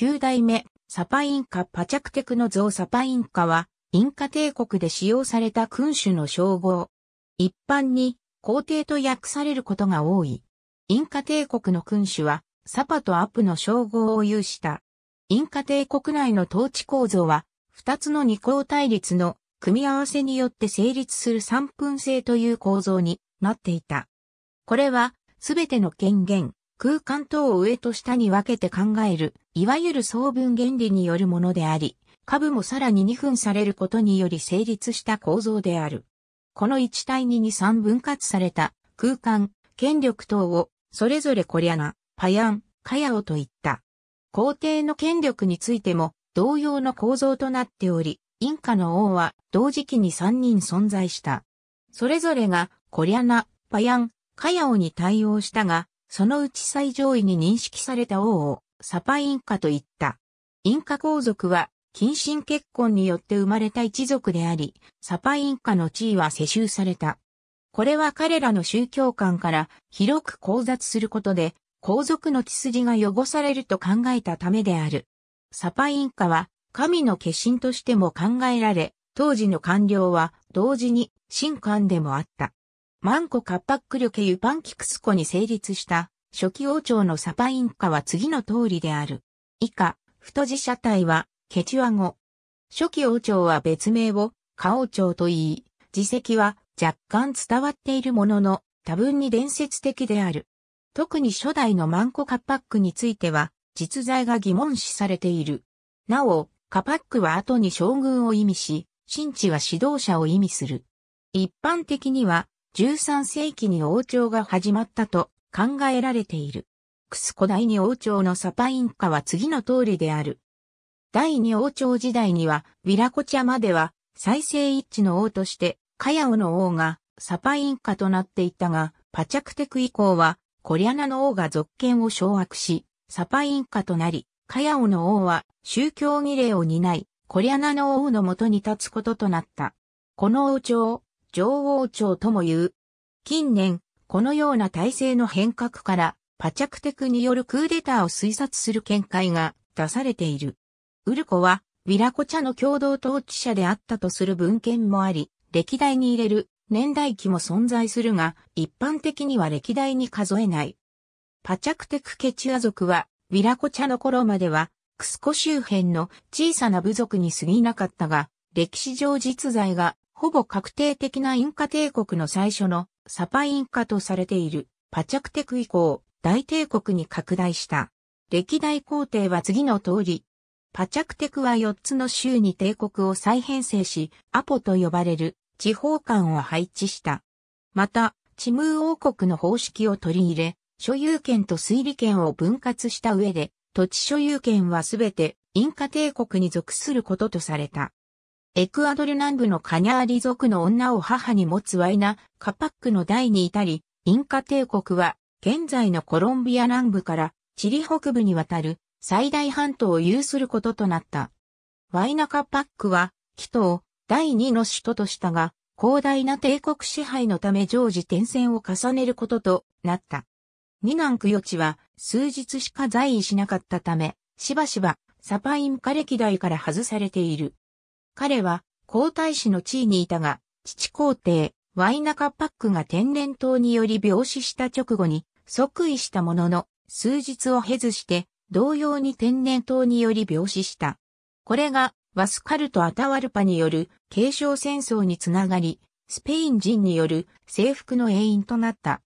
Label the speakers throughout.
Speaker 1: 9代目、サパインカ・パチャクテクの像サパインカは、インカ帝国で使用された君主の称号。一般に、皇帝と訳されることが多い。インカ帝国の君主は、サパとアップの称号を有した。インカ帝国内の統治構造は、二つの二項対立の組み合わせによって成立する三分制という構造になっていた。これは、すべての権限、空間等を上と下に分けて考える、いわゆる相分原理によるものであり、下部もさらに2分されることにより成立した構造である。この1対2に3分割された空間、権力等を、それぞれコリアナ、パヤン、カヤオといった。皇帝の権力についても同様の構造となっており、インカの王は同時期に3人存在した。それぞれがコリアナ、パヤン、カヤオに対応したが、そのうち最上位に認識された王をサパインカと言った。インカ皇族は、近親結婚によって生まれた一族であり、サパインカの地位は世襲された。これは彼らの宗教観から広く交雑することで、皇族の血筋が汚されると考えたためである。サパインカは神の化身としても考えられ、当時の官僚は同時に神官でもあった。マンコ・カッパック旅家ユパンキクスコに成立した初期王朝のサパインカは次の通りである。以下、太字社体はケチュア語。初期王朝は別名をカ王朝と言い、自席は若干伝わっているものの多分に伝説的である。特に初代のマンコ・カッパックについては実在が疑問視されている。なお、カパックは後に将軍を意味し、神地は指導者を意味する。一般的には、13世紀に王朝が始まったと考えられている。クスコ第二王朝のサパインカは次の通りである。第二王朝時代には、ビィラコチャまでは、再生一致の王として、カヤオの王がサパインカとなっていたが、パチャクテク以降は、コリャナの王が続権を掌握し、サパインカとなり、カヤオの王は宗教儀礼を担い、コリャナの王のもとに立つこととなった。この王朝、女王朝とも言う。近年、このような体制の変革から、パチャクテクによるクーデターを推察する見解が出されている。ウルコは、ィラコチャの共同統治者であったとする文献もあり、歴代に入れる年代記も存在するが、一般的には歴代に数えない。パチャクテクケチュア族は、ィラコチャの頃までは、クスコ周辺の小さな部族に過ぎなかったが、歴史上実在がほぼ確定的なインカ帝国の最初のサパインカとされているパチャクテク以降、大帝国に拡大した。歴代皇帝は次の通り、パチャクテクは4つの州に帝国を再編成し、アポと呼ばれる地方官を配置した。また、チムー王国の方式を取り入れ、所有権と推理権を分割した上で、土地所有権はすべてインカ帝国に属することとされた。エクアドル南部のカニャーリ族の女を母に持つワイナ、カパックの代に至り、インカ帝国は、現在のコロンビア南部からチリ北部にわたる最大半島を有することとなった。ワイナカパックは、紀頭、第二の首都としたが、広大な帝国支配のため常時転戦を重ねることとなった。ニナンク余地は数日しか在位しなかったため、しばしばサパイン化歴代から外されている。彼は皇太子の地位にいたが、父皇帝、ワイナカパックが天然痘により病死した直後に即位したものの、数日を経ずして、同様に天然痘により病死した。これが、ワスカルとアタワルパによる継承戦争につながり、スペイン人による征服の永因となった。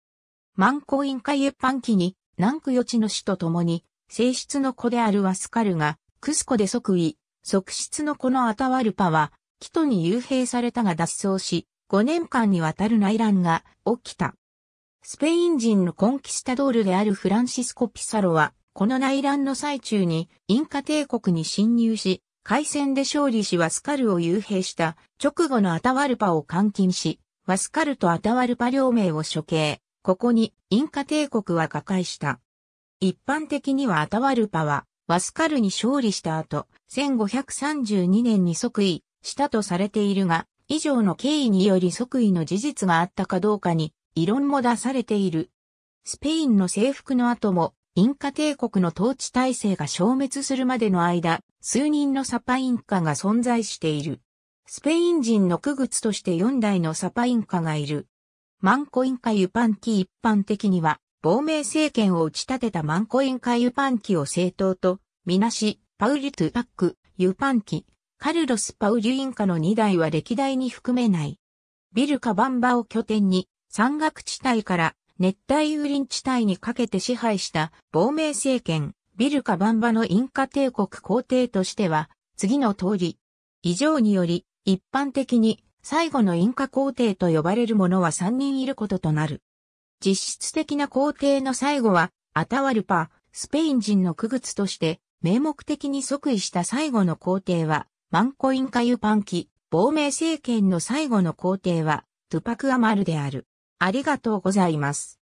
Speaker 1: 万光院海パ般期に、南区予知の死とともに、性質の子であるワスカルが、クスコで即位、側室のこのアタワルパは、キトに幽閉されたが脱走し、5年間にわたる内乱が起きた。スペイン人のコンキスタドールであるフランシスコ・ピサロは、この内乱の最中にインカ帝国に侵入し、海戦で勝利しワスカルを幽閉した直後のアタワルパを監禁し、ワスカルとアタワルパ両名を処刑。ここにインカ帝国は瓦解した。一般的にはアタワルパはワスカルに勝利した後、1532年に即位したとされているが、以上の経緯により即位の事実があったかどうかに異論も出されている。スペインの征服の後も、インカ帝国の統治体制が消滅するまでの間、数人のサパインカが存在している。スペイン人の区別として4代のサパインカがいる。マンコインカユパンティ一般的には、亡命政権を打ち立てたマンコインカ・ユパンキを政党と、みなし、パウリ・トゥパック、ユパンキ、カルロス・パウリュインカの2代は歴代に含めない。ビル・カバンバを拠点に、山岳地帯から熱帯雨林地帯にかけて支配した亡命政権、ビルカバンバのインカ帝国皇帝としては、次の通り。以上により、一般的に最後のインカ皇帝と呼ばれる者は3人いることとなる。実質的な皇帝の最後は、アタワルパ、スペイン人の区仏として、名目的に即位した最後の皇帝は、マンコインカユパンキ、亡命政権の最後の皇帝は、トゥパクアマルである。ありがとうございます。